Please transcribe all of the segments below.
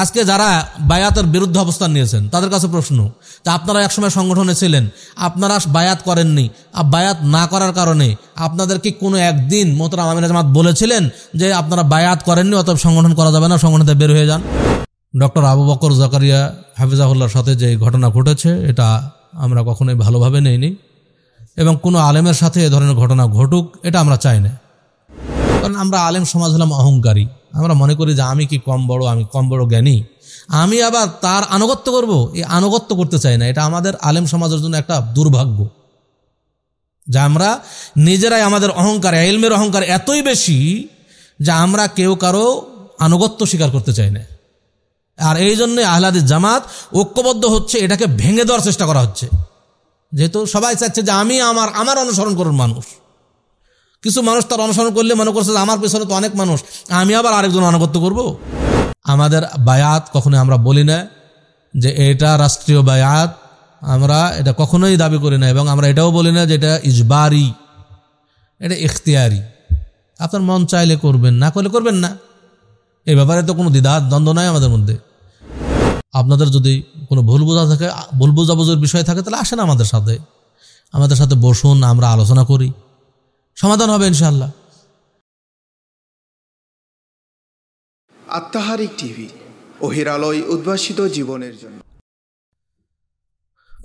আজকে যারা বায়াতের বিরুদ্ধে অবস্থান নিয়েছেন তাদের কাছে প্রশ্ন যে আপনারা একসময় সংগঠনে ছিলেন আপনারা বায়াত করেননি আর বায়াত না করার কারণে আপনাদের কি কোনো একদিন মোতরা আমিন আজমাত বলেছিলেন যে আপনারা বায়াত করেননি অতএব সংগঠন করা যাবে না সংগঠনে বের হয়ে যান ডক্টর আবু বকর জাকারিয়া হাফিজাহুল্লার সাথে যে ঘটনা ঘটেছে এটা আমরা কখনোই ভালোভাবে নেইনি এবং কোনো আলেমের সাথে এ ধরনের ঘটনা ঘটুক এটা আমরা চাই না কারণ আমরা আলেম সমাজ হলাম অহংকারী আমরা মনে করি যে আমি কি কম বড় আমি কম বড় জ্ঞানী আমি আবার তার আনুগত্য করব এই আনুগত্য করতে চাই না এটা আমাদের আলেম সমাজের জন্য একটা দুর্ভাগ্য যা আমরা নিজেরাই আমাদের অহংকার এলমের অহংকার এতই বেশি যা আমরা কেউ কারো আনুগত্য স্বীকার করতে চাই না আর এই জন্য আহ্লাদের জামাত ঐক্যবদ্ধ হচ্ছে এটাকে ভেঙে দেওয়ার চেষ্টা করা হচ্ছে যেহেতু সবাই চাচ্ছে যে আমি আমার আমার অনুসরণ করুন মানুষ কিছু মানুষ তার অনুসরণ করলে মনে করছে যে আমার পেছনে তো অনেক মানুষ আমি আবার আরেকজন আনুগত্য করব। আমাদের বায়াত কখনোই আমরা বলি না যে এটা রাষ্ট্রীয় বায়াত আমরা এটা কখনোই দাবি করি না এবং আমরা এটাও বলি না যে এটা ইজবারি এটা ইখতিয়ারি আপনার মন চাইলে করবেন না করলে করবেন না এই ব্যাপারে তো কোনো দ্বিধা দ্বন্দ্ব নাই আমাদের মধ্যে আপনাদের যদি কোনো ভুল বোঝা থাকে ভুল বোঝাবুঝোর বিষয় থাকে তাহলে আসেন আমাদের সাথে আমাদের সাথে বসুন আমরা আলোচনা করি সমাধান হবে ইনশাল্লাহ আত্মাহারিক টিভি ওহিরালয় উদ্ভাসিত জীবনের জন্য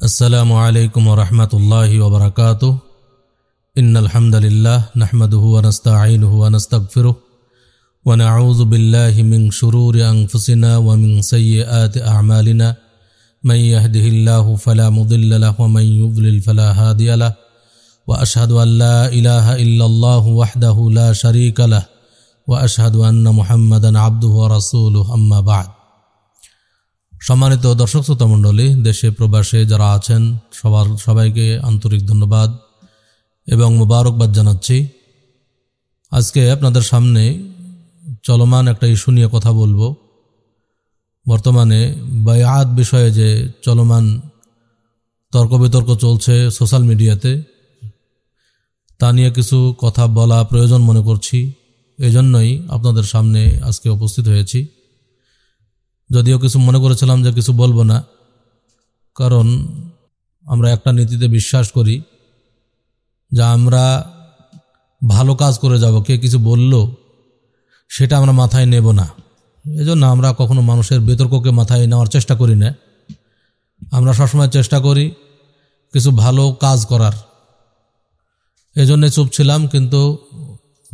আসসালামু আলাইকুম রহমতুল্লাহ ওবরাকাত إن الحمد لله نحمده ونستعينه ونستغفره ونعوذ بالله من شرور أنفسنا ومن سيئات أعمالنا من يهده الله فلا مضل له ومن يضلل فلا هادي له وأشهد أن لا إله إلا الله وحده لا شريك له وأشهد أن محمد عبده ورسوله أما بعد সম্মানিত দর্শক শ্রোতা মণ্ডলী দেশে প্রবাসে যারা আছেন সবার সবাইকে আন্তরিক ধন্যবাদ এবং মোবারকবাদ জানাচ্ছি আজকে আপনাদের সামনে চলমান একটা ইস্যু নিয়ে কথা বলবো বর্তমানে বায়াত বিষয়ে যে চলমান তর্ক বিতর্ক চলছে সোশ্যাল মিডিয়াতে তা নিয়ে কিছু কথা বলা প্রয়োজন মনে করছি এজন্যই আপনাদের সামনে আজকে উপস্থিত হয়েছি যদিও কিছু মনে করেছিলাম যে কিছু বলবো না কারণ আমরা একটা নীতিতে বিশ্বাস করি যা আমরা ভালো কাজ করে যাব কে কিছু বলল সেটা আমরা মাথায় নেব না এজন্য আমরা কখনো মানুষের বিতর্ককে মাথায় নেওয়ার চেষ্টা করি না আমরা সবসময় চেষ্টা করি কিছু ভালো কাজ করার এজন্য চুপ ছিলাম কিন্তু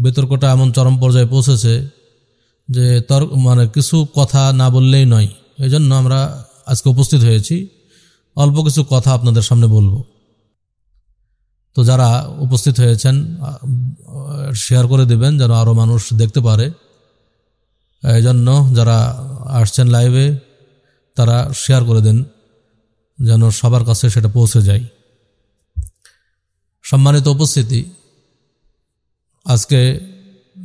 বিতর্কটা এমন চরম পর্যায়ে পৌঁছেছে যে তর্ক মানে কিছু কথা না বললেই নয় এই জন্য আমরা আজকে উপস্থিত হয়েছি অল্প কিছু কথা আপনাদের সামনে বলবো তো যারা উপস্থিত হয়েছেন শেয়ার করে দিবেন যেন আরও মানুষ দেখতে পারে এই জন্য যারা আসছেন লাইভে তারা শেয়ার করে দেন যেন সবার কাছে সেটা পৌঁছে যায় সম্মানিত উপস্থিতি আজকে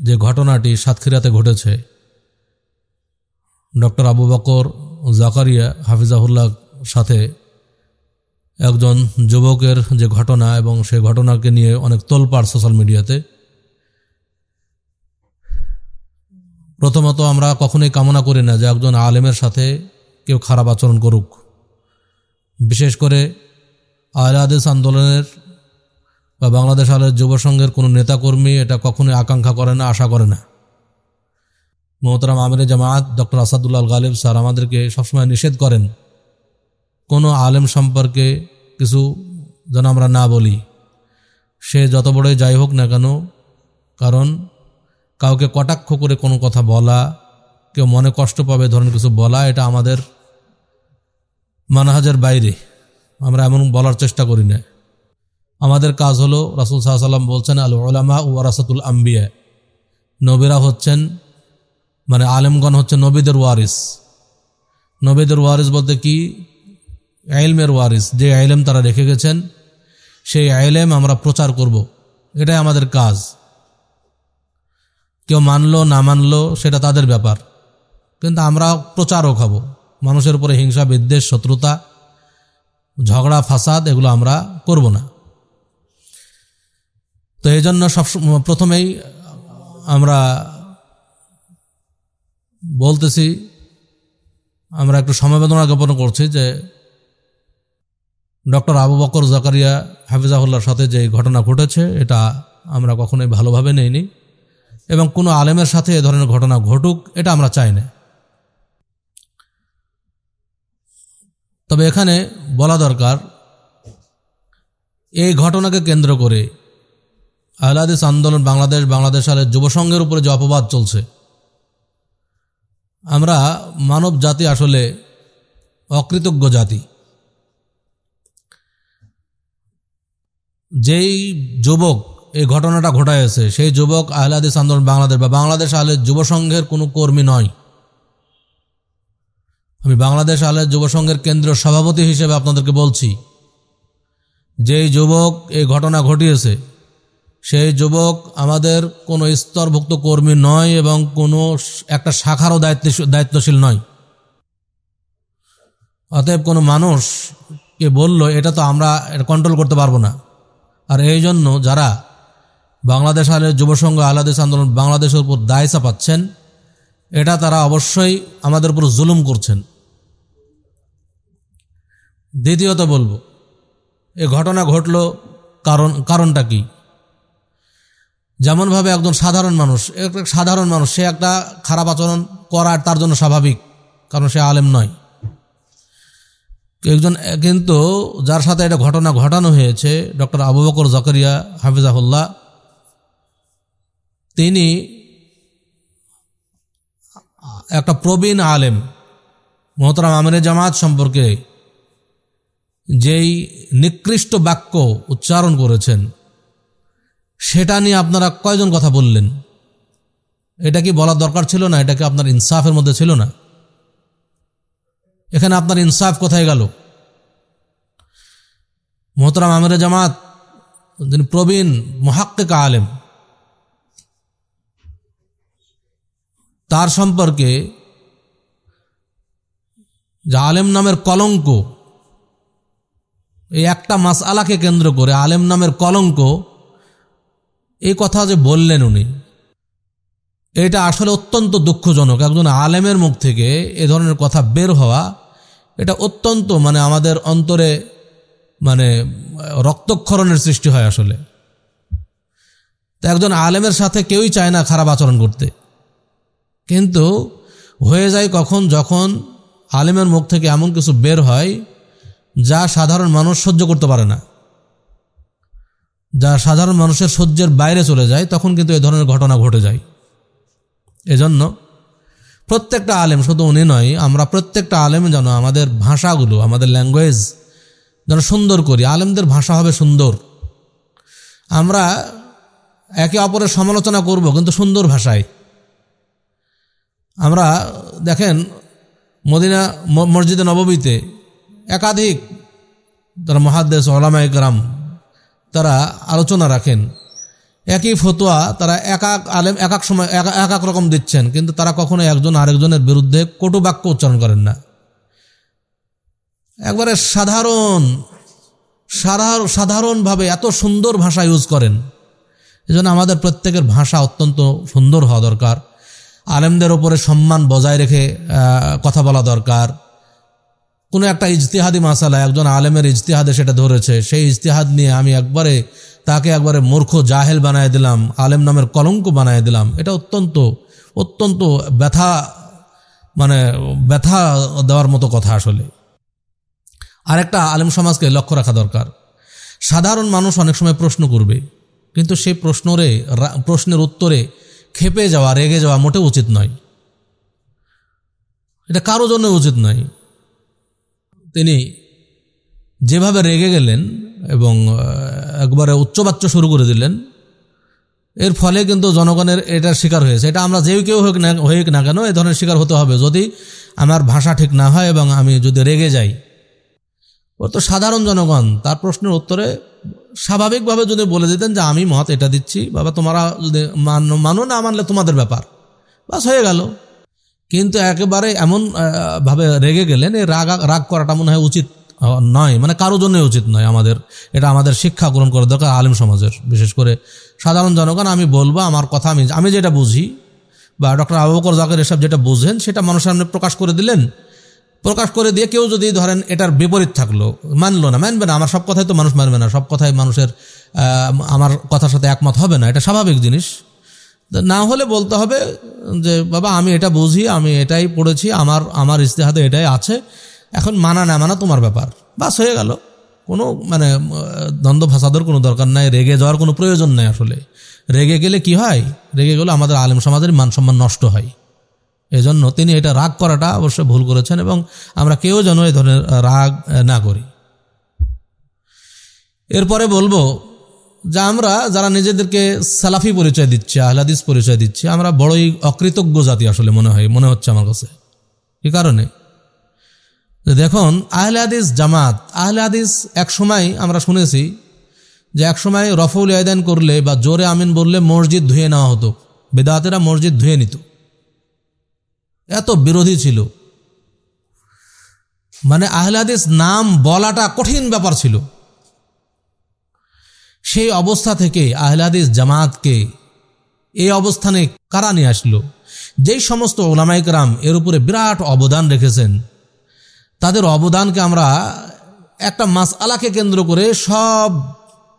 যে ঘটনাটি সাতক্ষীরাতে ঘটেছে ডক্টর আবু বকর জাকারিয়া হাফিজাহুল্লাহ সাথে একজন যুবকের যে ঘটনা এবং সে ঘটনাকে নিয়ে অনেক তোলপাড় সোশ্যাল মিডিয়াতে প্রথমত আমরা কখনোই কামনা করি না যে একজন আলেমের সাথে কেউ খারাপ আচরণ করুক বিশেষ করে আয়লাদেশ আন্দোলনের বা বাংলাদেশ আলের যুব সংঘের কোনো নেতাকর্মী এটা কখনোই আকাঙ্ক্ষা করে না আশা করে না মোহতারাম আমির জামায়াত ডক্টর আসাদুল্লাহ গালিব স্যার আমাদেরকে সবসময় নিষেধ করেন কোনো আলেম সম্পর্কে কিছু যেন আমরা না বলি সে যত বড়ই যাই হোক না কেন কারণ কাউকে কটাক্ষ করে কোনো কথা বলা কেউ মনে কষ্ট পাবে ধরনের কিছু বলা এটা আমাদের মানহাজের বাইরে আমরা এমন বলার চেষ্টা করি না আমাদের কাজ হলো রাসুল সাহা সাল্লাম বলছেন আল ওলামা ওয়ারাসাতুল আম্বিয়া নবীরা হচ্ছেন মানে আলেমগণ হচ্ছে নবীদের ওয়ারিস নবীদের ওয়ারিস বলতে কি আইলমের ওয়ারিস যে আইলেম তারা রেখে গেছেন সেই আইলেম আমরা প্রচার করব। এটাই আমাদের কাজ কেউ মানলো না মানলো সেটা তাদের ব্যাপার কিন্তু আমরা প্রচারও খাব মানুষের উপরে হিংসা বিদ্বেষ শত্রুতা ঝগড়া ফাসাদ এগুলো আমরা করব না তো এই জন্য সব প্রথমেই আমরা বলতেছি আমরা একটু সমবেদনা জ্ঞাপন করছি যে ডক্টর আবু বকর জাকারিয়া হাফিজাহুল্লার সাথে যে ঘটনা ঘটেছে এটা আমরা কখনোই ভালোভাবে নেইনি এবং কোনো আলেমের সাথে এ ধরনের ঘটনা ঘটুক এটা আমরা চাই না তবে এখানে বলা দরকার এই ঘটনাকে কেন্দ্র করে আহলাদিস আন্দোলন বাংলাদেশ বাংলাদেশ আর যুব সংঘের উপরে যে অপবাদ চলছে আমরা মানব জাতি আসলে অকৃতজ্ঞ জাতি যেই যুবক এই ঘটনাটা ঘটায়ছে সেই যুবক আহলাদিস আন্দোলন বাংলাদেশ বা বাংলাদেশ আহলে যুব সংঘের কোনো কর্মী নয় আমি বাংলাদেশ আহলে যুব সংঘের কেন্দ্রীয় সভাপতি হিসেবে আপনাদেরকে বলছি যেই যুবক এই ঘটনা ঘটিয়েছে সেই যুবক আমাদের কোনো স্তরভুক্ত কর্মী নয় এবং কোনো একটা শাখারও দায়িত্ব দায়িত্বশীল নয় অতএব কোনো মানুষকে বলল এটা তো আমরা কন্ট্রোল করতে পারবো না আর এই জন্য যারা বাংলাদেশ আলের যুবসংঘ আলাদেশ আন্দোলন বাংলাদেশের উপর দায় চাপাচ্ছেন এটা তারা অবশ্যই আমাদের উপর জুলুম করছেন দ্বিতীয়ত বলবো এ ঘটনা ঘটল কারণ কারণটা কী যেমনভাবে একজন সাধারণ মানুষ একটা সাধারণ মানুষ সে একটা খারাপ আচরণ করার তার জন্য স্বাভাবিক কারণ সে আলেম নয় একজন কিন্তু যার সাথে এটা ঘটনা ঘটানো হয়েছে ডক্টর আবু বকর জকরিয়া হাফিজাহুল্লাহ তিনি একটা প্রবীণ আলেম মোহতরাম আমিরে জামাত সম্পর্কে যেই নিকৃষ্ট বাক্য উচ্চারণ করেছেন সেটা নিয়ে আপনারা কয়জন কথা বললেন এটা কি বলার দরকার ছিল না এটা কি আপনার ইনসাফের মধ্যে ছিল না এখানে আপনার ইনসাফ কোথায় গেল মোহতরাম আমির জামাত যিনি প্রবীণ মহাক্কে আলেম তার সম্পর্কে যে আলেম নামের কলঙ্ক এই একটা মাস আলাকে কেন্দ্র করে আলেম নামের কলঙ্ক এই কথা যে বললেন উনি এটা আসলে অত্যন্ত দুঃখজনক একজন আলেমের মুখ থেকে এ ধরনের কথা বের হওয়া এটা অত্যন্ত মানে আমাদের অন্তরে মানে রক্তক্ষরণের সৃষ্টি হয় আসলে তো একজন আলেমের সাথে কেউই চায় না খারাপ আচরণ করতে কিন্তু হয়ে যায় কখন যখন আলেমের মুখ থেকে এমন কিছু বের হয় যা সাধারণ মানুষ সহ্য করতে পারে না যা সাধারণ মানুষের সহ্যের বাইরে চলে যায় তখন কিন্তু এ ধরনের ঘটনা ঘটে যায় এজন্য প্রত্যেকটা আলেম শুধু উনি নয় আমরা প্রত্যেকটা আলেম যেন আমাদের ভাষাগুলো আমাদের ল্যাঙ্গুয়েজ যেন সুন্দর করি আলেমদের ভাষা হবে সুন্দর আমরা একে অপরের সমালোচনা করব কিন্তু সুন্দর ভাষায় আমরা দেখেন মদিনা মসজিদে নববীতে একাধিক তারা মহাদেশ ওলামা তারা আলোচনা রাখেন একই ফতোয়া তারা এক এক আলেম এক এক সময় এক এক রকম দিচ্ছেন কিন্তু তারা কখনো একজন আরেকজনের বিরুদ্ধে কটু বাক্য উচ্চারণ করেন না একবারে সাধারণ সাধারণ সাধারণভাবে এত সুন্দর ভাষা ইউজ করেন এজন্য আমাদের প্রত্যেকের ভাষা অত্যন্ত সুন্দর হওয়া দরকার আলেমদের ওপরে সম্মান বজায় রেখে কথা বলা দরকার কোনো একটা ইজতিহাদি মাসালা একজন আলেমের ইজতিহাদে সেটা ধরেছে সেই ইজতিহাদ নিয়ে আমি একবারে তাকে একবারে মূর্খ জাহেল বানায় দিলাম আলেম নামের কলঙ্ক বানায় দিলাম এটা অত্যন্ত অত্যন্ত ব্যথা মানে ব্যথা দেওয়ার মতো কথা আসলে আরেকটা আলেম সমাজকে লক্ষ্য রাখা দরকার সাধারণ মানুষ অনেক সময় প্রশ্ন করবে কিন্তু সেই প্রশ্নরে প্রশ্নের উত্তরে খেপে যাওয়া রেগে যাওয়া মোটেও উচিত নয় এটা কারো জন্য উচিত নয় তিনি যেভাবে রেগে গেলেন এবং একবারে উচ্চবাচ্য শুরু করে দিলেন এর ফলে কিন্তু জনগণের এটার শিকার হয়েছে এটা আমরা যেই কেউ হোক না হোক না কেন এ ধরনের শিকার হতে হবে যদি আমার ভাষা ঠিক না হয় এবং আমি যদি রেগে যাই ও তো সাধারণ জনগণ তার প্রশ্নের উত্তরে স্বাভাবিকভাবে যদি বলে দিতেন যে আমি মত এটা দিচ্ছি বাবা তোমরা যদি মানো না মানলে তোমাদের ব্যাপার বাস হয়ে গেল কিন্তু একেবারে এমন ভাবে রেগে গেলেন এই রাগ রাগ করাটা মনে হয় উচিত নয় মানে কারোর জন্যই উচিত নয় আমাদের এটা আমাদের শিক্ষা গ্রহণ করা দরকার আলিম সমাজের বিশেষ করে সাধারণ জনগণ আমি বলবো আমার কথা আমি আমি যেটা বুঝি বা ডক্টর আবুকর জাকের এসব যেটা বুঝেন সেটা মানুষের সামনে প্রকাশ করে দিলেন প্রকাশ করে দিয়ে কেউ যদি ধরেন এটার বিপরীত থাকলো মানলো না মানবে না আমার সব কথাই তো মানুষ মানবে না সব কথাই মানুষের আমার কথার সাথে একমত হবে না এটা স্বাভাবিক জিনিস না হলে বলতে হবে যে বাবা আমি এটা বুঝি আমি এটাই পড়েছি আমার আমার ইস্তেহাতে এটাই আছে এখন মানা না মানা তোমার ব্যাপার বাস হয়ে গেল কোনো মানে দ্বন্দ্ব ফাসাদের কোনো দরকার নাই রেগে যাওয়ার কোনো প্রয়োজন নাই আসলে রেগে গেলে কি হয় রেগে গেলে আমাদের আলেম সমাজের মান সম্মান নষ্ট হয় এজন্য তিনি এটা রাগ করাটা অবশ্যই ভুল করেছেন এবং আমরা কেউ যেন এ ধরনের রাগ না করি এরপরে বলবো যা আমরা যারা নিজেদেরকে সালাফি পরিচয় দিচ্ছি আহলাদিস পরিচয় দিচ্ছি আমরা বড়ই অকৃতজ্ঞ জাতি আসলে মনে হয় মনে হচ্ছে আমার কাছে কি কারণে দেখুন আহলে হাদিস জামাত আহলে এক সময় আমরা শুনেছি যে একসময় রফউল আয়দান করলে বা জোরে আমিন বললে মসজিদ ধুয়ে নেওয়া হতো বেদাতেরা মসজিদ ধুয়ে নিত এত বিরোধী ছিল মানে আহলাদিস নাম বলাটা কঠিন ব্যাপার ছিল সেই অবস্থা থেকে আহলাদিস জামাতকে এই অবস্থানে কারা নিয়ে আসলো যেই সমস্ত ওলামাইকরাম এর উপরে বিরাট অবদান রেখেছেন তাদের অবদানকে আমরা একটা মাস আলাকে কেন্দ্র করে সব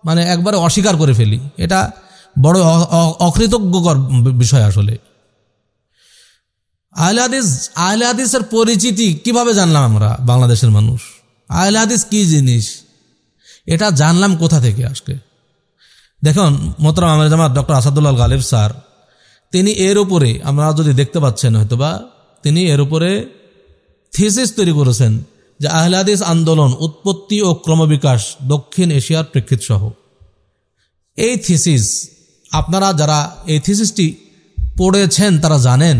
মানে একবারে অস্বীকার করে ফেলি এটা বড় অকৃতজ্ঞকর বিষয় আসলে আহলাদিস আহলাদিসের পরিচিতি কিভাবে জানলাম আমরা বাংলাদেশের মানুষ আহলাদিস কি জিনিস এটা জানলাম কোথা থেকে আজকে দেখুন মোতরাম আমের জামাত ডক্টর আসাদুল্লাহ গালিব স্যার তিনি এর উপরে আমরা যদি দেখতে পাচ্ছেন হয়তোবা তিনি এর উপরে থিসিস তৈরি করেছেন যে আহলাদিস আন্দোলন উৎপত্তি ও ক্রমবিকাশ দক্ষিণ এশিয়ার প্রেক্ষিত সহ এই থিসিস আপনারা যারা এই থিসিসটি পড়েছেন তারা জানেন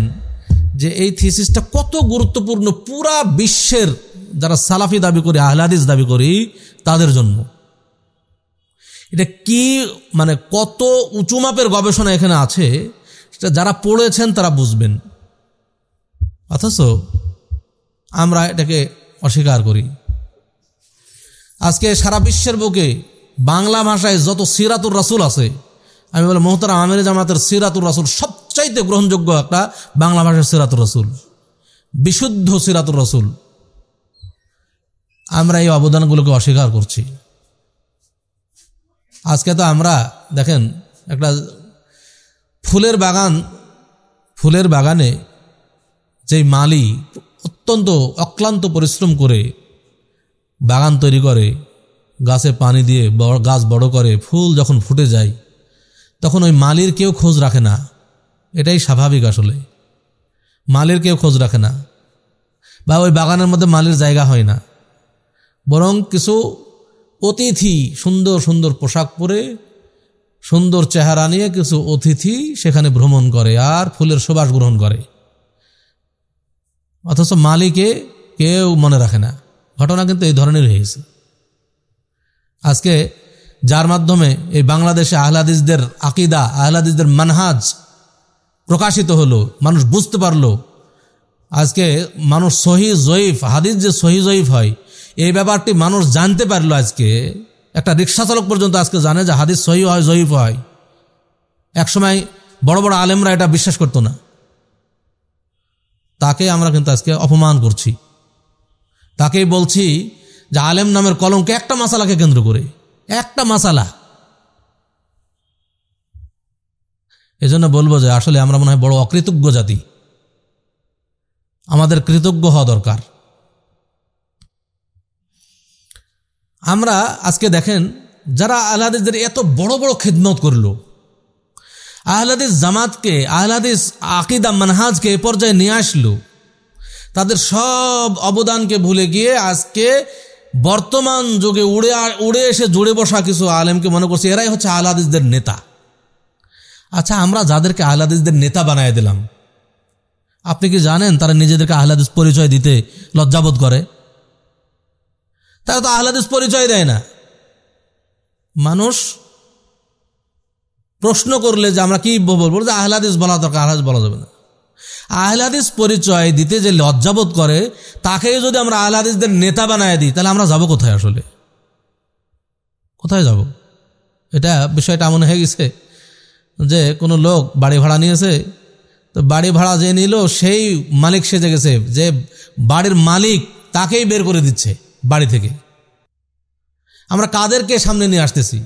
যে এই থিসিসটা কত গুরুত্বপূর্ণ পুরা বিশ্বের যারা সালাফি দাবি করি আহলাদিস দাবি করি তাদের জন্য এটা কি মানে কত উঁচু মাপের গবেষণা এখানে আছে সেটা যারা পড়েছেন তারা বুঝবেন অথচ আমরা এটাকে অস্বীকার করি আজকে সারা বিশ্বের বুকে বাংলা ভাষায় যত সিরাতুর রাসুল আছে আমি বলে মোহতারা আমির জামাতের সিরাতুর রাসুল সবচাইতে গ্রহণযোগ্য একটা বাংলা ভাষার সিরাতুর রাসুল বিশুদ্ধ সিরাতুর রাসুল আমরা এই অবদানগুলোকে অস্বীকার করছি আজকে তো আমরা দেখেন একটা ফুলের বাগান ফুলের বাগানে যেই মালি অত্যন্ত অক্লান্ত পরিশ্রম করে বাগান তৈরি করে গাছে পানি দিয়ে গাছ বড় করে ফুল যখন ফুটে যায় তখন ওই মালির কেউ খোঁজ রাখে না এটাই স্বাভাবিক আসলে মালির কেউ খোঁজ রাখে না বা ওই বাগানের মধ্যে মালির জায়গা হয় না বরং কিছু অতিথি সুন্দর সুন্দর পোশাক পরে সুন্দর চেহারা নিয়ে কিছু অতিথি সেখানে ভ্রমণ করে আর ফুলের সুবাস গ্রহণ করে অথচ মালিকে কেউ মনে রাখে না ঘটনা কিন্তু এই ধরনের হয়েছে আজকে যার মাধ্যমে এই বাংলাদেশে আহলাদিসদের আকিদা আহলাদিসদের মানহাজ প্রকাশিত হলো মানুষ বুঝতে পারলো আজকে মানুষ সহি জয়ীফ হাদিস যে সহি জয়ীফ হয় এই ব্যাপারটি মানুষ জানতে পারলো আজকে একটা রিক্সা চালক পর্যন্ত আজকে জানে যে হাদিস সহি হয় জয়ীফ হয় একসময় বড় বড় আলেমরা এটা বিশ্বাস করতো না তাকে আমরা কিন্তু আজকে অপমান করছি তাকেই বলছি যে আলেম নামের কলমকে একটা মশালাকে কেন্দ্র করে একটা মাসালা জন্য বলবো যে আসলে আমরা মনে হয় বড় অকৃতজ্ঞ জাতি আমাদের কৃতজ্ঞ হওয়া দরকার আমরা আজকে দেখেন যারা আহ্লাদিসদের এত বড় বড় খেদমত করল আহ্লাদিস জামাতকে আহ্লাদিস আকিদা মানহাজকে এ পর্যায়ে নিয়ে আসলো তাদের সব অবদানকে ভুলে গিয়ে আজকে বর্তমান যুগে উড়ে উড়ে এসে জুড়ে বসা কিছু আলেমকে মনে করছে এরাই হচ্ছে আহ্লাদিসদের নেতা আচ্ছা আমরা যাদেরকে আহ্লাদিসদের নেতা বানায় দিলাম আপনি কি জানেন তারা নিজেদেরকে আহ্লাদিস পরিচয় দিতে লজ্জাবোধ করে তারা তো আহলাদিস পরিচয় দেয় না মানুষ প্রশ্ন করলে যে আমরা কি বলবো যে আহলাদিস বলা দরকার আহ্লাদিস বলা যাবে না আহলাদিস পরিচয় দিতে যে লজ্জাবোধ করে তাকে যদি আমরা আহলাদিসদের নেতা বানায় দিই তাহলে আমরা যাব কোথায় আসলে কোথায় যাব এটা বিষয়টা এমন হয়ে গেছে যে কোনো লোক বাড়ি ভাড়া নিয়েছে তো বাড়ি ভাড়া যে নিল সেই মালিক সেজে গেছে যে বাড়ির মালিক তাকেই বের করে দিচ্ছে বাড়ি থেকে আমরা কাদেরকে সামনে নিয়ে আসতেছি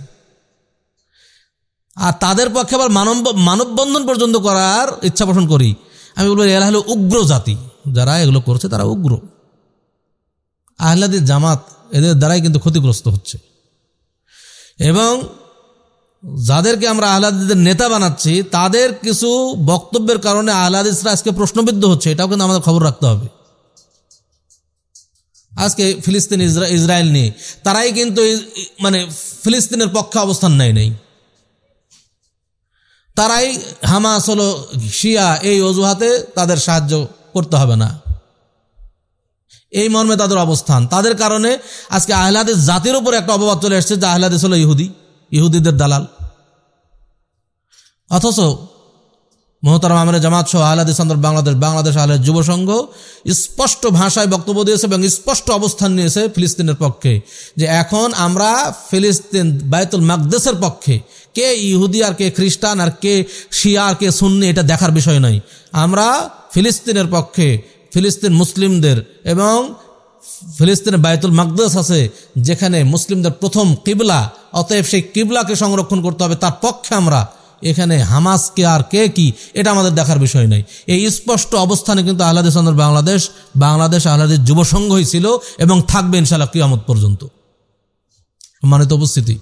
আর তাদের পক্ষে আবার মানব মানববন্ধন পর্যন্ত করার ইচ্ছা পোষণ করি আমি বলবো এরা হলো উগ্র জাতি যারা এগুলো করছে তারা উগ্র আহ্লাদের জামাত এদের দ্বারাই কিন্তু ক্ষতিগ্রস্ত হচ্ছে এবং যাদেরকে আমরা আহ্লাদীদের নেতা বানাচ্ছি তাদের কিছু বক্তব্যের কারণে আহ্লাদিসরা আজকে প্রশ্নবিদ্ধ হচ্ছে এটাও কিন্তু আমাদের খবর রাখতে হবে আজকে ফিলিস্তিন ইসরায়েল নিয়ে তারাই কিন্তু মানে ফিলিস্তিনের পক্ষে অবস্থান নেয় নাই তারাই হামাস হলো শিয়া এই অজুহাতে তাদের সাহায্য করতে হবে না এই মর্মে তাদের অবস্থান তাদের কারণে আজকে আহলাদের জাতির উপর একটা অপবাদ চলে এসছে যে আহলাদেশ হলো ইহুদি ইহুদিদের দালাল অথচ মহতারাম আমের জামাত সহ আহলাদিস আন্দোলন বাংলাদেশ বাংলাদেশ আহলের যুব সংঘ স্পষ্ট ভাষায় বক্তব্য দিয়েছে এবং স্পষ্ট অবস্থান নিয়েছে ফিলিস্তিনের পক্ষে যে এখন আমরা ফিলিস্তিন বায়তুল মাকদেশের পক্ষে কে ইহুদি আর কে খ্রিস্টান আর কে শিয়া আর কে সুন্নি এটা দেখার বিষয় নয় আমরা ফিলিস্তিনের পক্ষে ফিলিস্তিন মুসলিমদের এবং ফিলিস্তিনের বায়তুল মাকদাস আছে যেখানে মুসলিমদের প্রথম কিবলা অতএব সেই কিবলাকে সংরক্ষণ করতে হবে তার পক্ষে আমরা এখানে হামাস কে আর কে কি এটা আমাদের দেখার বিষয় নাই এই স্পষ্ট অবস্থানে কিন্তু আহ্লাদিস বাংলাদেশ বাংলাদেশ আহ্লাদের যুব সংঘই ছিল এবং থাকবে ইনশাল্লাহ কিয়ামত পর্যন্ত সম্মানিত উপস্থিতি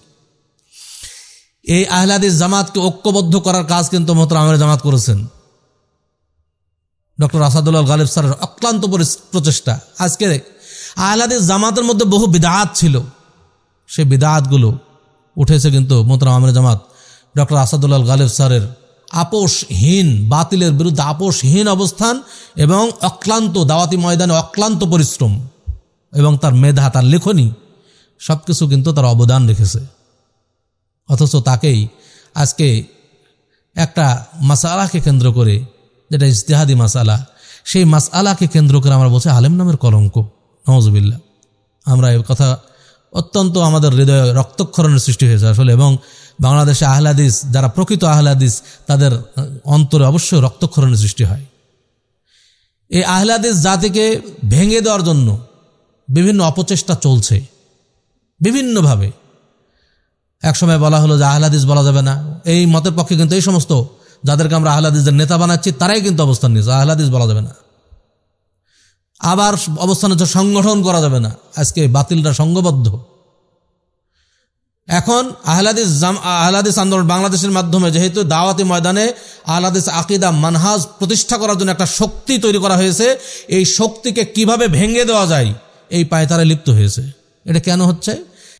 এই আহলাদিস জামাতকে ঐক্যবদ্ধ করার কাজ কিন্তু মহতর আমের জামাত করেছেন ডক্টর আসাদুল্লাহ গালিব স্যারের অক্লান্ত প্রচেষ্টা আজকে আহলাদিস জামাতের মধ্যে বহু বিদাত ছিল সে বিদাতগুলো উঠেছে কিন্তু মোহতরাম আমের জামাত ডক্টর আসাদুল্লাহ গালেব স্যারের আপোষহীন বাতিলের বিরুদ্ধে আপোষহীন অবস্থান এবং অক্লান্ত দাওয়াতি ময়দানে অক্লান্ত পরিশ্রম এবং তার মেধা তার লেখনী সব কিছু কিন্তু তার অবদান রেখেছে অথচ তাকেই আজকে একটা মাসালাকে কেন্দ্র করে যেটা ইজতেহাদি মাসালা সেই মাসালাকে কেন্দ্র করে আমরা বলছি আলেম নামের কলঙ্ক নওয়াজবিল্লা আমরা এ কথা অত্যন্ত আমাদের হৃদয়ে রক্তক্ষরণের সৃষ্টি হয়েছে আসলে এবং বাংলাদেশে আহলাদিস যারা প্রকৃত আহলাদিস তাদের অন্তরে অবশ্যই রক্তক্ষরণের সৃষ্টি হয় এই আহলাদিস জাতিকে ভেঙে দেওয়ার জন্য বিভিন্ন অপচেষ্টা চলছে বিভিন্নভাবে একসময় বলা হলো যে আহলাদিস বলা যাবে না এই মতের পক্ষে কিন্তু এই সমস্ত যাদেরকে আমরা আহলাদিসদের নেতা বানাচ্ছি তারাই কিন্তু অবস্থান নিয়েছে আহলাদিস বলা যাবে না আবার অবস্থানের সংগঠন করা যাবে না আজকে বাতিলরা সংঘবদ্ধ এখন আহলাদিস জাম আহলাদিস আন্দোলন বাংলাদেশের মাধ্যমে যেহেতু দাওয়াতি ময়দানে আহলাদিস আকিদা মানহাজ প্রতিষ্ঠা করার জন্য একটা শক্তি তৈরি করা হয়েছে এই শক্তিকে কিভাবে ভেঙে দেওয়া যায় এই পায়তারা লিপ্ত হয়েছে এটা কেন হচ্ছে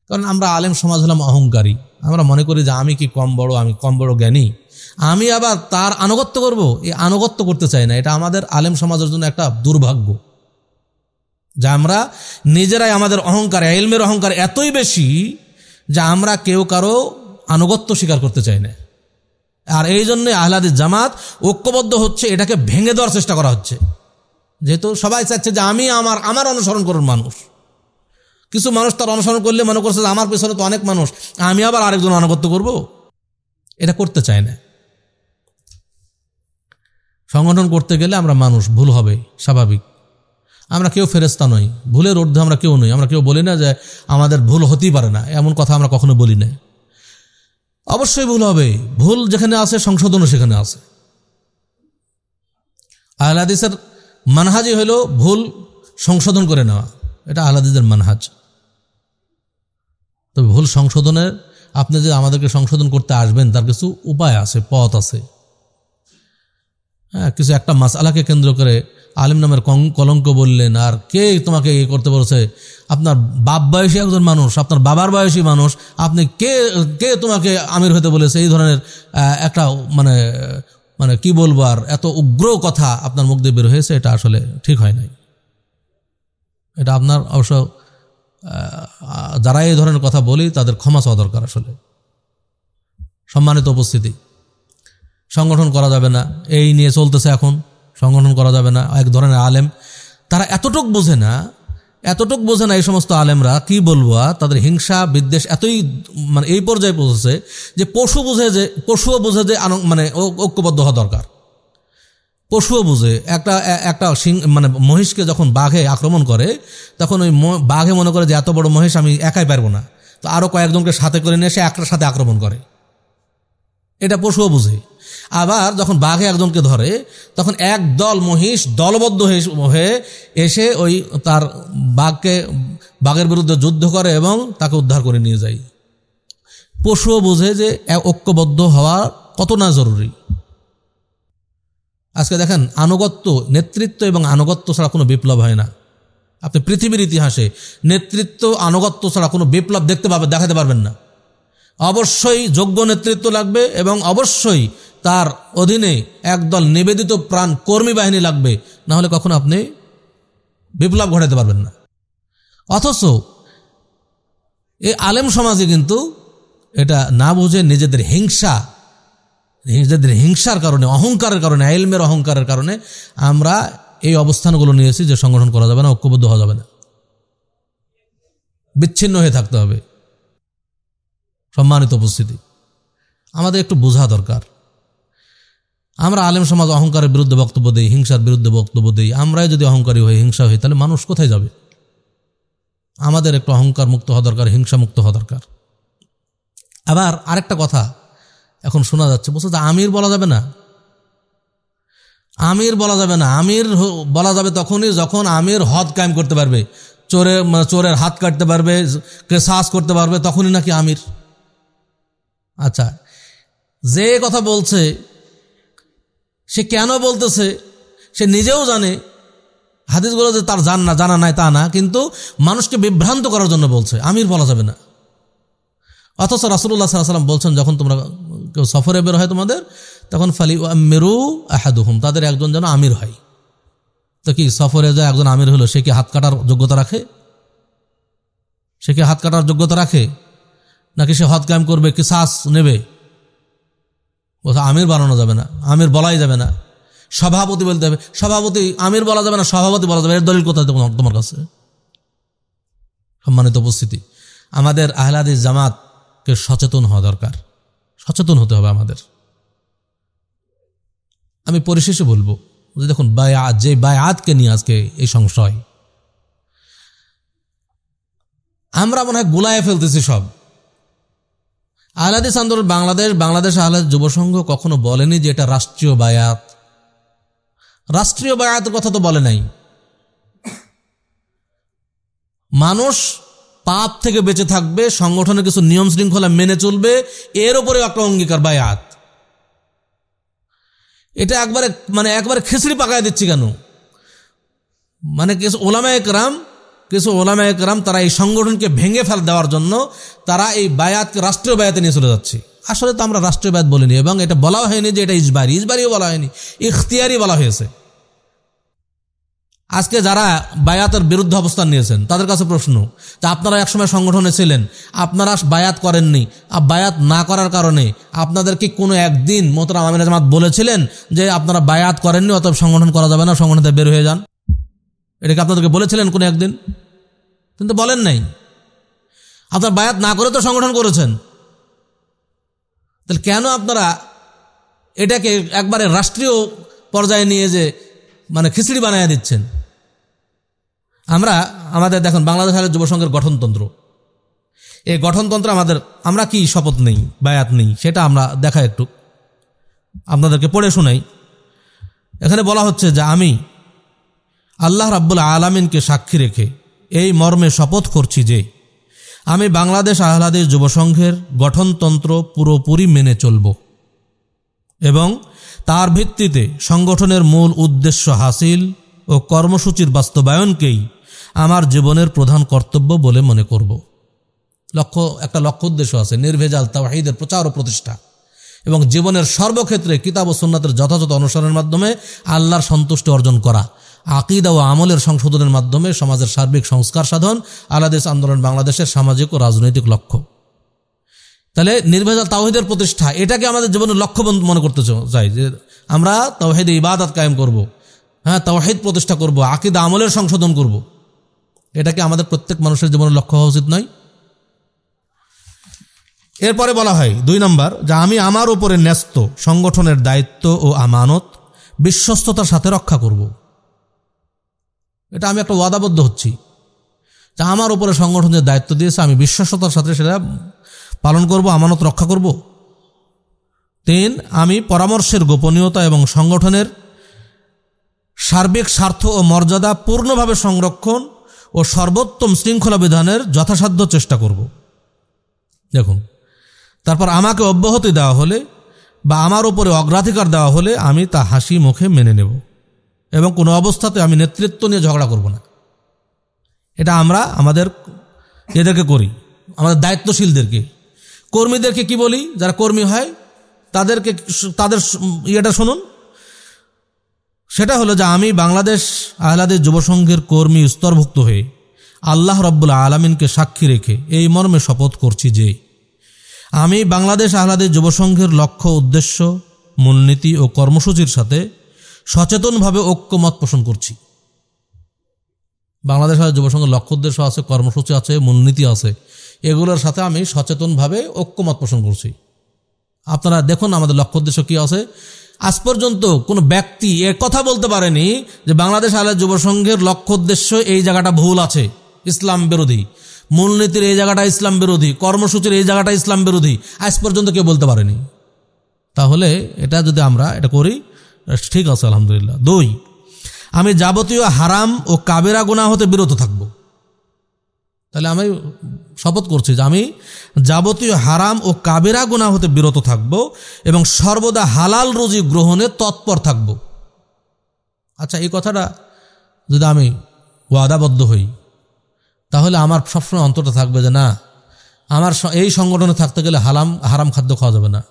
কারণ আমরা আলেম সমাজ হলাম অহংকারী আমরা মনে করি যে আমি কি কম বড় আমি কম বড় জ্ঞানী আমি আবার তার আনুগত্য করব এই আনুগত্য করতে চাই না এটা আমাদের আলেম সমাজের জন্য একটা দুর্ভাগ্য যা আমরা নিজেরাই আমাদের অহংকার এলমের অহংকার এতই বেশি যে আমরা কেউ কারো আনুগত্য স্বীকার করতে চাই না আর এই জন্য আহ্লাদের জামাত ঐক্যবদ্ধ হচ্ছে এটাকে ভেঙে দেওয়ার চেষ্টা করা হচ্ছে যেহেতু সবাই চাচ্ছে যে আমি আমার আমার অনুসরণ করুন মানুষ কিছু মানুষ তার অনুসরণ করলে মনে করছে আমার পেছনে তো অনেক মানুষ আমি আবার আরেকজন আনুগত্য করব এটা করতে চায় না সংগঠন করতে গেলে আমরা মানুষ ভুল হবে স্বাভাবিক আমরা কেউ ফেরেস্তা নই ভুলের ঊর্ধ্বে আমরা কেউ নই আমরা কেউ বলি না যে আমাদের ভুল হতেই পারে না এমন কথা আমরা কখনো বলি না অবশ্যই ভুল হবে ভুল যেখানে আছে সংশোধনও সেখানে আছে আহ্লাদিসের মানহাজি হইল ভুল সংশোধন করে নেওয়া এটা আহ্লাদিসের মানহাজ তবে ভুল সংশোধনের আপনি যে আমাদেরকে সংশোধন করতে আসবেন তার কিছু উপায় আছে পথ আছে হ্যাঁ কিছু একটা মাসালাকে কেন্দ্র করে আলিম নামের কলঙ্ক বললেন আর কে তোমাকে এ করতে বলেছে আপনার বাপ বয়সী একজন মানুষ আপনার বাবার বয়সী মানুষ আপনি কে কে তোমাকে আমির হতে বলেছে এই ধরনের একটা মানে মানে কি বলবো আর এত উগ্র কথা আপনার মুখ দিয়ে বের হয়েছে এটা আসলে ঠিক হয় নাই এটা আপনার অবশ্য যারা এই ধরনের কথা বলি তাদের ক্ষমা চাওয়া দরকার আসলে সম্মানিত উপস্থিতি সংগঠন করা যাবে না এই নিয়ে চলতেছে এখন সংগঠন করা যাবে না এক ধরনের আলেম তারা এতটুক বোঝে না এতটুক বোঝে না এই সমস্ত আলেমরা কি বলবো তাদের হিংসা বিদ্বেষ এতই মানে এই পর্যায়ে পৌঁছেছে যে পশু বোঝে যে পশুও বোঝে যে মানে ঐক্যবদ্ধ হওয়া দরকার পশুও বুঝে একটা একটা সিং মানে মহিষকে যখন বাঘে আক্রমণ করে তখন ওই বাঘে মনে করে যে এত বড় মহিষ আমি একাই পারবো না তো আরও কয়েকজনকে সাথে করে নিয়ে সে একটার সাথে আক্রমণ করে এটা পশুও বুঝে আবার যখন বাঘে একজনকে ধরে তখন এক দল মহিষ দলবদ্ধ হয়ে এসে ওই তার বাঘকে বাঘের বিরুদ্ধে যুদ্ধ করে এবং তাকে উদ্ধার করে নিয়ে যায় পশুও বোঝে যে ঐক্যবদ্ধ হওয়া কত না জরুরি আজকে দেখেন আনুগত্য নেতৃত্ব এবং আনুগত্য ছাড়া কোনো বিপ্লব হয় না আপনি পৃথিবীর ইতিহাসে নেতৃত্ব আনুগত্য ছাড়া কোনো বিপ্লব দেখতে পাবেন দেখাতে পারবেন না অবশ্যই যোগ্য নেতৃত্ব লাগবে এবং অবশ্যই তার অধীনে একদল নিবেদিত প্রাণ কর্মী বাহিনী লাগবে না হলে কখনো আপনি বিপ্লব ঘটাতে পারবেন না অথচ এই আলেম সমাজে কিন্তু এটা না বুঝে নিজেদের হিংসা নিজেদের হিংসার কারণে অহংকারের কারণে আইলমের অহংকারের কারণে আমরা এই অবস্থানগুলো নিয়েছি যে সংগঠন করা যাবে না ঐক্যবদ্ধ হওয়া যাবে না বিচ্ছিন্ন হয়ে থাকতে হবে সম্মানিত উপস্থিতি আমাদের একটু বোঝা দরকার আমরা আলেম সমাজ অহংকারের বিরুদ্ধে বক্তব্য দিই হিংসার বিরুদ্ধে বক্তব্য দিই আমরাই যদি অহংকারী হই হিংসা হই তাহলে মানুষ কোথায় যাবে আমাদের একটু অহংকার মুক্ত হওয়া দরকার হিংসা মুক্ত হওয়া দরকার আবার আরেকটা কথা এখন শোনা যাচ্ছে বলছে যে আমির বলা যাবে না আমির বলা যাবে না আমির বলা যাবে তখনই যখন আমির হদ কায়েম করতে পারবে চোরের মানে চোরের হাত কাটতে পারবে কে সাহস করতে পারবে তখনই নাকি আমির আচ্ছা যে কথা বলছে সে কেন বলতেছে সে নিজেও জানে হাদিসগুলো যে তার জান না জানা নাই তা না কিন্তু মানুষকে বিভ্রান্ত করার জন্য বলছে আমির বলা যাবে না অথচ রাসুল্লাহ সাল্লাম বলছেন যখন তোমরা কেউ সফরে বের হয় তোমাদের তখন ফালি মেরু আহাদুহুম তাদের একজন যেন আমির হয় তো কি সফরে যে একজন আমির হলো সে কি হাত কাটার যোগ্যতা রাখে সে কি হাত কাটার যোগ্যতা রাখে নাকি সে হদ করবে কি শ্বাস নেবে বলছে আমির বানানো যাবে না আমির বলাই যাবে না সভাপতি বলতে হবে সভাপতি আমির বলা যাবে না সভাপতি বলা যাবে এর দলিল কোথায় তোমার কাছে সম্মানিত উপস্থিতি আমাদের আহলাদিস জামাতকে সচেতন হওয়া দরকার সচেতন হতে হবে আমাদের আমি পরিশেষে বলবো যে দেখুন বায়াত যে বায়াতকে নিয়ে আজকে এই সংশয় আমরা মনে হয় গোলায় ফেলতেছি সব আহলাদিস আন্দোলন বাংলাদেশ বাংলাদেশ আহলাদ যুব সংঘ কখনো বলেনি যে এটা রাষ্ট্রীয় বায়াত রাষ্ট্রীয় বায়াতের কথা তো বলে নাই মানুষ পাপ থেকে বেঁচে থাকবে সংগঠনের কিছু নিয়ম শৃঙ্খলা মেনে চলবে এর উপরে একটা অঙ্গীকার বায়াত এটা একবারে মানে একবারে খিচড়ি পাকায় দিচ্ছি কেন মানে ওলামায়করাম কিছু ওলামায় কেরাম তারা এই সংগঠনকে ভেঙে ফেল দেওয়ার জন্য তারা এই বায়াতকে রাষ্ট্রীয় বায়াতে নিয়ে চলে যাচ্ছে আসলে তো আমরা রাষ্ট্রীয় বায়াত বলিনি এবং এটা বলা হয়নি যে এটা ইজবারি ইজবারিও বলা হয়নি ইখতিয়ারই বলা হয়েছে আজকে যারা বায়াতের বিরুদ্ধে অবস্থান নিয়েছেন তাদের কাছে প্রশ্ন তা আপনারা একসময় সংগঠনে ছিলেন আপনারা বায়াত করেননি আর বায়াত না করার কারণে আপনাদের কি কোনো একদিন মোতরাম আমিন জামাত বলেছিলেন যে আপনারা বায়াত করেননি অতএব সংগঠন করা যাবে না সংগঠনতে বের হয়ে যান এটাকে আপনাদেরকে বলেছিলেন কোনো একদিন কিন্তু বলেন নাই আপনার বায়াত না করে তো সংগঠন করেছেন তাহলে কেন আপনারা এটাকে একবারে রাষ্ট্রীয় পর্যায়ে নিয়ে যে মানে খিচড়ি বানায় দিচ্ছেন আমরা আমাদের দেখুন বাংলাদেশ আলের যুবসংঘের গঠনতন্ত্র এই গঠনতন্ত্র আমাদের আমরা কি শপথ নেই বায়াত নেই সেটা আমরা দেখা একটু আপনাদেরকে পড়ে শোনাই এখানে বলা হচ্ছে যে আমি আল্লাহ রাব্বুল আলমিনকে সাক্ষী রেখে এই মর্মে শপথ করছি যে আমি বাংলাদেশ আহ্লাদেশ যুবসংঘের গঠনতন্ত্র পুরোপুরি মেনে চলব এবং তার ভিত্তিতে সংগঠনের মূল উদ্দেশ্য হাসিল ও কর্মসূচির বাস্তবায়নকেই আমার জীবনের প্রধান কর্তব্য বলে মনে করব লক্ষ্য একটা লক্ষ্য উদ্দেশ্য আছে নির্ভেজাল তাওয়াহিদের প্রচার ও প্রতিষ্ঠা এবং জীবনের সর্বক্ষেত্রে কিতাব ও সুন্নাতের যথাযথ অনুসরণের মাধ্যমে আল্লাহর সন্তুষ্টি অর্জন করা আকিদা ও আমলের সংশোধনের মাধ্যমে সমাজের সার্বিক সংস্কার সাধন আলাদেশ আন্দোলন বাংলাদেশের সামাজিক ও রাজনৈতিক লক্ষ্য তাহলে নির্ভেজাল তাওহিদের প্রতিষ্ঠা এটাকে আমাদের জীবনের লক্ষ্য মনে করতে চাই যে আমরা তাওহিদ ইবাদত কায়েম করব। হ্যাঁ তাওহিদ প্রতিষ্ঠা করব আকিদা আমলের সংশোধন করব। এটাকে আমাদের প্রত্যেক মানুষের জীবনের লক্ষ্য হওয়া উচিত নয় এরপরে বলা হয় দুই নম্বর যা আমি আমার উপরে ন্যস্ত সংগঠনের দায়িত্ব ও আমানত বিশ্বস্ততার সাথে রক্ষা করব এটা আমি একটা ওয়াদাবদ্ধ হচ্ছি যা আমার উপরে সংগঠন যে দায়িত্ব দিয়েছে আমি বিশ্বাসতার সাথে সেটা পালন করব আমানত রক্ষা করব তিন আমি পরামর্শের গোপনীয়তা এবং সংগঠনের সার্বিক স্বার্থ ও মর্যাদা পূর্ণভাবে সংরক্ষণ ও সর্বোত্তম শৃঙ্খলা বিধানের যথাসাধ্য চেষ্টা করব দেখুন তারপর আমাকে অব্যাহতি দেওয়া হলে বা আমার উপরে অগ্রাধিকার দেওয়া হলে আমি তা হাসি মুখে মেনে নেব এবং কোনো অবস্থাতে আমি নেতৃত্ব নিয়ে ঝগড়া করব না এটা আমরা আমাদের এদেরকে করি আমাদের দায়িত্বশীলদেরকে কর্মীদেরকে কি বলি যারা কর্মী হয় তাদেরকে তাদের ইয়েটা শুনুন সেটা হলো যে আমি বাংলাদেশ আহলাদের যুবসংঘের কর্মী স্তরভুক্ত হয়ে আল্লাহ রব্বুল আলমিনকে সাক্ষী রেখে এই মর্মে শপথ করছি যে আমি বাংলাদেশ আহলাদের যুবসংঘের লক্ষ্য উদ্দেশ্য মূলনীতি ও কর্মসূচির সাথে সচেতনভাবে ঐক্যমত পোষণ করছি বাংলাদেশ যুবসংঘ লক্ষ্য উদ্দেশ্য আছে কর্মসূচি আছে মূলনীতি আছে এগুলোর সাথে আমি সচেতনভাবে ঐক্যমত পোষণ করছি আপনারা দেখুন আমাদের লক্ষ্য উদ্দেশ্য কী আছে আজ পর্যন্ত কোনো ব্যক্তি এর কথা বলতে পারেনি যে বাংলাদেশ আলের যুবসংঘের লক্ষ্য উদ্দেশ্য এই জায়গাটা ভুল আছে ইসলাম বিরোধী মূলনীতির এই জায়গাটা ইসলাম বিরোধী কর্মসূচির এই জায়গাটা ইসলাম বিরোধী আজ পর্যন্ত কেউ বলতে পারেনি তাহলে এটা যদি আমরা এটা করি ঠিক আছে আলহামদুলিল্লাহ দুই আমি যাবতীয় হারাম ও কাবেরা গোনা হতে বিরত থাকব তাহলে আমি শপথ করছি যে আমি যাবতীয় হারাম ও কাবেরা গোনা হতে বিরত থাকব এবং সর্বদা হালাল রুজি গ্রহণে তৎপর থাকব আচ্ছা এই কথাটা যদি আমি ওয়াদাবদ্ধ হই তাহলে আমার সবসময় অন্তরটা থাকবে যে না আমার এই সংগঠনে থাকতে গেলে হালাম হারাম খাদ্য খাওয়া যাবে না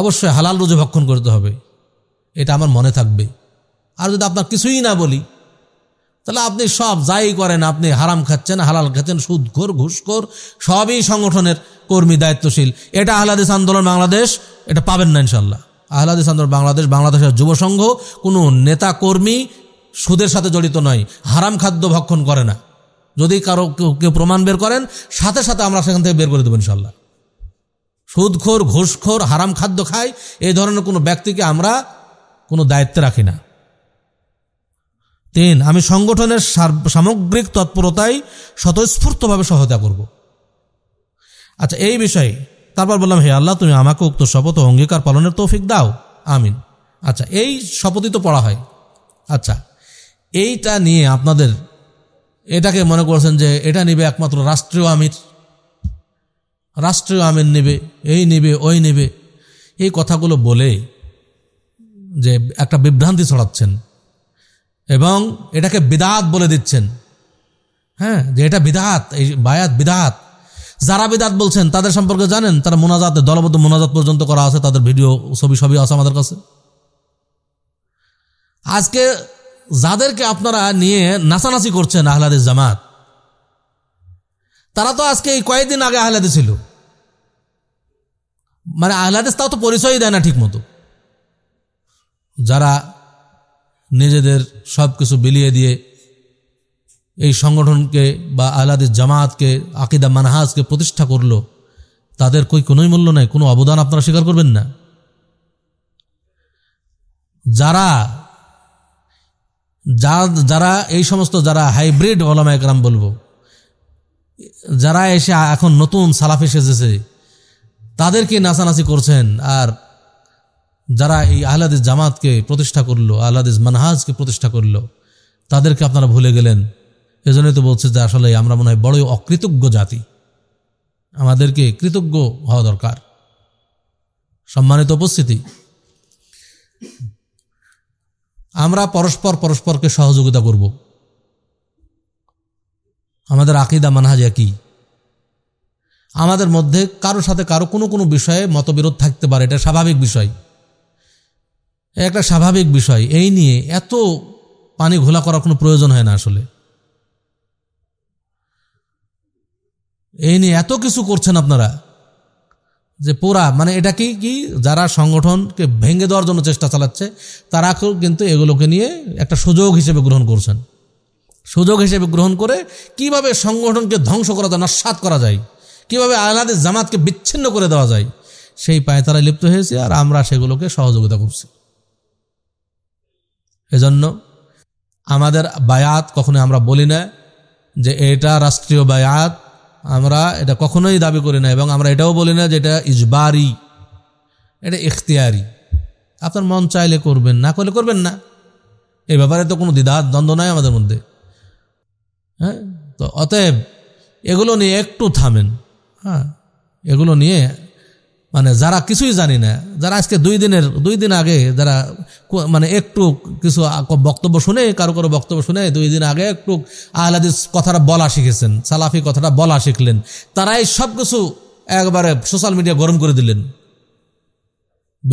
অবশ্যই হালাল রুজি ভক্ষণ করতে হবে এটা আমার মনে থাকবে আর যদি আপনার কিছুই না বলি তাহলে আপনি সব যাই করেন আপনি হারাম খাচ্ছেন হালাল খাচ্ছেন সুদখোর ঘুষখোর সবই সংগঠনের কর্মী দায়িত্বশীল এটা আহলাদিস আন্দোলন বাংলাদেশ এটা পাবেন না ইনশাল্লাহ আহলাদিস আন্দোলন বাংলাদেশ বাংলাদেশের যুব সংঘ কোনো নেতা কর্মী সুদের সাথে জড়িত নয় হারাম খাদ্য ভক্ষণ করে না যদি কারো কেউ প্রমাণ বের করেন সাথে সাথে আমরা সেখান থেকে বের করে দেবো ইনশাল্লাহ সুদখোর ঘুষখোর হারাম খাদ্য খায় এই ধরনের কোনো ব্যক্তিকে আমরা কোনো দায়িত্বে রাখি না তিন আমি সংগঠনের সামগ্রিক তৎপরতায় স্বতঃস্ফূর্তভাবে সহায়তা করব আচ্ছা এই বিষয়ে তারপর বললাম হে আল্লাহ তুমি আমাকে উক্ত শপথ অঙ্গীকার পালনের তৌফিক দাও আমিন আচ্ছা এই শপথই তো পড়া হয় আচ্ছা এইটা নিয়ে আপনাদের এটাকে মনে করছেন যে এটা নিবে একমাত্র রাষ্ট্রীয় আমির রাষ্ট্রীয় আমির নেবে এই নেবে ওই নেবে এই কথাগুলো বলে যে একটা বিভ্রান্তি ছড়াচ্ছেন এবং এটাকে বিদাত বলে দিচ্ছেন হ্যাঁ যে এটা বিদাত এই বায়াত বিদাত যারা বিদাত বলছেন তাদের সম্পর্কে জানেন তারা মোনাজাতে দলবদ্ধ মোনাজাত পর্যন্ত করা আছে তাদের ভিডিও ছবি সবই আছে আমাদের কাছে আজকে যাদেরকে আপনারা নিয়ে নাচানাচি করছেন আহলাদের জামাত তারা তো আজকে এই কয়েকদিন আগে আহলাদে ছিল মানে আহলাদিস তাও তো পরিচয়ই দেয় না ঠিক মতো যারা নিজেদের সব কিছু বিলিয়ে দিয়ে এই সংগঠনকে বা আহলাদের জামায়াতকে আকিদা মানহাজকে প্রতিষ্ঠা করল তাদের কই কোনোই মূল্য নাই কোনো অবদান আপনারা স্বীকার করবেন না যারা যারা এই সমস্ত যারা হাইব্রিড ওলামা একরাম বলবো যারা এসে এখন নতুন সালাফ এসেছে তাদেরকে নাচানাচি করছেন আর যারা এই আহলাদিস জামাতকে প্রতিষ্ঠা করলো আহলাদিস মানহাজকে প্রতিষ্ঠা করলো তাদেরকে আপনারা ভুলে গেলেন এজন্যই তো বলছে যে আসলে আমরা মনে হয় বড়ই অকৃতজ্ঞ জাতি আমাদেরকে কৃতজ্ঞ হওয়া দরকার সম্মানিত উপস্থিতি আমরা পরস্পর পরস্পরকে সহযোগিতা করব আমাদের আকিদা মানহাজ একই আমাদের মধ্যে কারো সাথে কারো কোনো কোনো বিষয়ে মতবিরোধ থাকতে পারে এটা স্বাভাবিক বিষয় একটা স্বাভাবিক বিষয় এই নিয়ে এত পানি ঘোলা করার কোনো প্রয়োজন হয় না আসলে এই নিয়ে এত কিছু করছেন আপনারা যে পোরা মানে এটা কি কি যারা সংগঠনকে ভেঙে দেওয়ার জন্য চেষ্টা চালাচ্ছে তারা কিন্তু এগুলোকে নিয়ে একটা সুযোগ হিসেবে গ্রহণ করছেন সুযোগ হিসেবে গ্রহণ করে কিভাবে সংগঠনকে ধ্বংস করা যায় নস্বাত করা যায় কিভাবে আহলাদের জামাতকে বিচ্ছিন্ন করে দেওয়া যায় সেই পায়ে তারা লিপ্ত হয়েছে আর আমরা সেগুলোকে সহযোগিতা করছি এজন্য আমাদের বায়াত কখনো আমরা বলি না যে এটা রাষ্ট্রীয় বায়াত আমরা এটা কখনোই দাবি করি না এবং আমরা এটাও বলি না যে এটা ইজবারি এটা ইখতিয়ারি আপনার মন চাইলে করবেন না করলে করবেন না এ ব্যাপারে তো কোনো দ্বিধা দ্বন্দ্ব নাই আমাদের মধ্যে হ্যাঁ তো অতএব এগুলো নিয়ে একটু থামেন হ্যাঁ এগুলো নিয়ে মানে যারা কিছুই জানি না যারা আজকে দুই দিনের দুই দিন আগে যারা মানে একটু কিছু বক্তব্য শুনে কারো কারো বক্তব্য শুনে দুই দিন আগে একটু আহলাদিস কথাটা বলা শিখেছেন সালাফি কথাটা বলা শিখলেন তারাই সব কিছু একবারে সোশ্যাল মিডিয়া গরম করে দিলেন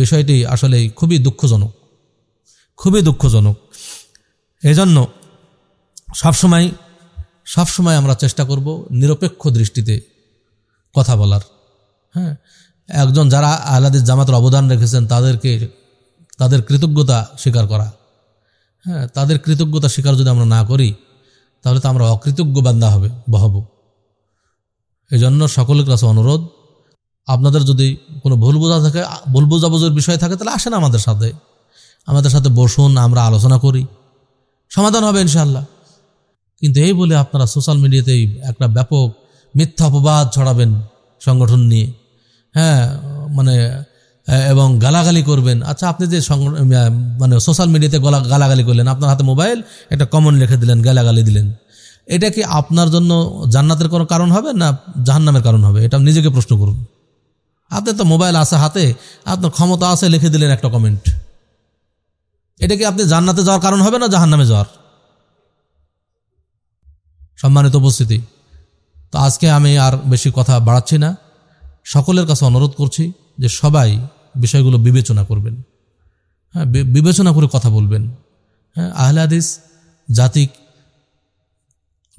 বিষয়টি আসলে খুবই দুঃখজনক খুবই দুঃখজনক এই জন্য সবসময় সবসময় আমরা চেষ্টা করব নিরপেক্ষ দৃষ্টিতে কথা বলার হ্যাঁ একজন যারা আহ্লাদের জামাতের অবদান রেখেছেন তাদেরকে তাদের কৃতজ্ঞতা স্বীকার করা হ্যাঁ তাদের কৃতজ্ঞতা স্বীকার যদি আমরা না করি তাহলে তো আমরা অকৃতজ্ঞ বান্দা হবে বহব এই জন্য সকলের কাছে অনুরোধ আপনাদের যদি কোনো ভুল বোঝা থাকে ভুল বোঝাবুঝোর বিষয় থাকে তাহলে আসেন আমাদের সাথে আমাদের সাথে বসুন আমরা আলোচনা করি সমাধান হবে ইনশাল্লাহ কিন্তু এই বলে আপনারা সোশ্যাল মিডিয়াতেই একটা ব্যাপক মিথ্যা অপবাদ ছড়াবেন সংগঠন নিয়ে হ্যাঁ মানে এবং গালাগালি করবেন আচ্ছা আপনি যে মানে সোশ্যাল মিডিয়াতে গলা গালাগালি করলেন আপনার হাতে মোবাইল একটা কমন লিখে দিলেন গালাগালি দিলেন এটা কি আপনার জন্য জান্নাতের কোনো কারণ হবে না জাহান্নামের কারণ হবে এটা নিজেকে প্রশ্ন করুন আপনার তো মোবাইল আসে হাতে আপনার ক্ষমতা আছে লিখে দিলেন একটা কমেন্ট এটা কি আপনি জান্নাতে যাওয়ার কারণ হবে না জাহান্নামে যাওয়ার সম্মানিত উপস্থিতি তো আজকে আমি আর বেশি কথা বাড়াচ্ছি না সকলের কাছে অনুরোধ করছি যে সবাই বিষয়গুলো বিবেচনা করবেন হ্যাঁ বিবেচনা করে কথা বলবেন হ্যাঁ আহলাদিস জাতিক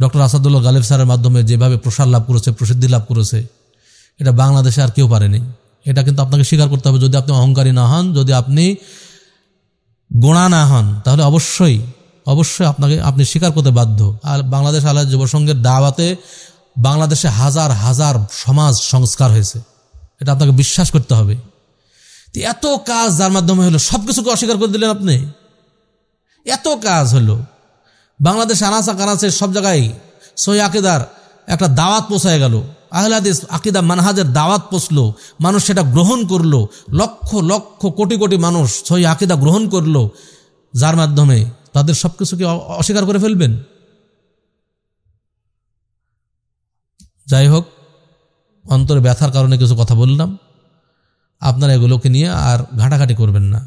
ডক্টর আসাদুল্লাহ গালেব স্যারের মাধ্যমে যেভাবে প্রসার লাভ করেছে প্রসিদ্ধি লাভ করেছে এটা বাংলাদেশে আর কেউ পারেনি এটা কিন্তু আপনাকে স্বীকার করতে হবে যদি আপনি অহংকারী না হন যদি আপনি গোনা না হন তাহলে অবশ্যই অবশ্যই আপনাকে আপনি স্বীকার করতে বাধ্য আর বাংলাদেশ আলাদা যুবসংঘের দাওয়াতে বাংলাদেশে হাজার হাজার সমাজ সংস্কার হয়েছে এটা আপনাকে বিশ্বাস করতে হবে তো এত কাজ যার মাধ্যমে হলো সব কিছুকে অস্বীকার করে দিলেন আপনি এত কাজ হলো বাংলাদেশে আনাসা কানাসে সব জায়গায় সহি আকিদার একটা দাওয়াত পোষায় গেল আহলাদিস আকিদা মানহাজের দাওয়াত পৌঁছলো মানুষ সেটা গ্রহণ করলো লক্ষ লক্ষ কোটি কোটি মানুষ সহি আকিদা গ্রহণ করলো যার মাধ্যমে তাদের সব কিছুকে অস্বীকার করে ফেলবেন যাই হোক অন্তরে ব্যথার কারণে কিছু কথা বললাম আপনারা এগুলোকে নিয়ে আর ঘাটাঘাটি করবেন না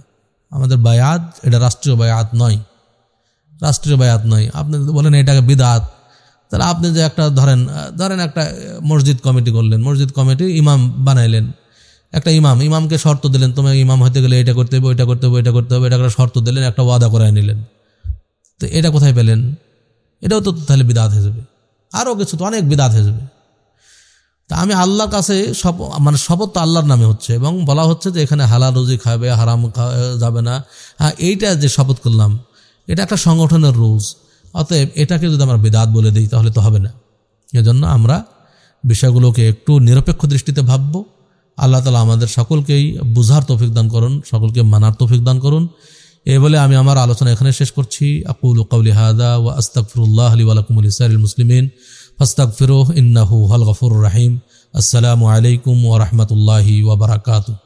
আমাদের বায়াত এটা রাষ্ট্রীয় বায়াত নয় রাষ্ট্রীয় বায়াত নয় আপনি বলেন এটাকে বিদাত তাহলে আপনি যে একটা ধরেন ধরেন একটা মসজিদ কমিটি করলেন মসজিদ কমিটি ইমাম বানাইলেন একটা ইমাম ইমামকে শর্ত দিলেন তোমার ইমাম হতে গেলে এটা করতে হবে ওইটা করতে হবে এটা করতে হবে এটা একটা শর্ত দিলেন একটা ওয়াদা করায় নিলেন তো এটা কোথায় পেলেন এটাও তো তাহলে বিদাত হয়ে যাবে আরও কিছু তো অনেক বিদাত হয়ে যাবে তা আমি আল্লাহর কাছে সব মানে শপথ তো আল্লাহর নামে হচ্ছে এবং বলা হচ্ছে যে এখানে হালাল রুজি খাবে হারাম যাবে না হ্যাঁ এইটা যে শপথ করলাম এটা একটা সংগঠনের রোজ অতএব এটাকে যদি আমরা বেদাত বলে দিই তাহলে তো হবে না এজন্য আমরা বিষয়গুলোকে একটু নিরপেক্ষ দৃষ্টিতে ভাবব আল্লাহ তালা আমাদের সকলকেই বুঝার তৌফিক দান করুন সকলকে মানার তৌফিক দান করুন এ বলে আমি আমার আলোচনা এখানে শেষ করছি আকুল কাউলি হাদা ওয়া আস্তাকফরুল্লাহ আলী ওয়ালাকুমুল ইসাইল মুসলিমিন فاستغفروه إنه هو الغفور الرحيم السلام عليكم ورحمة الله وبركاته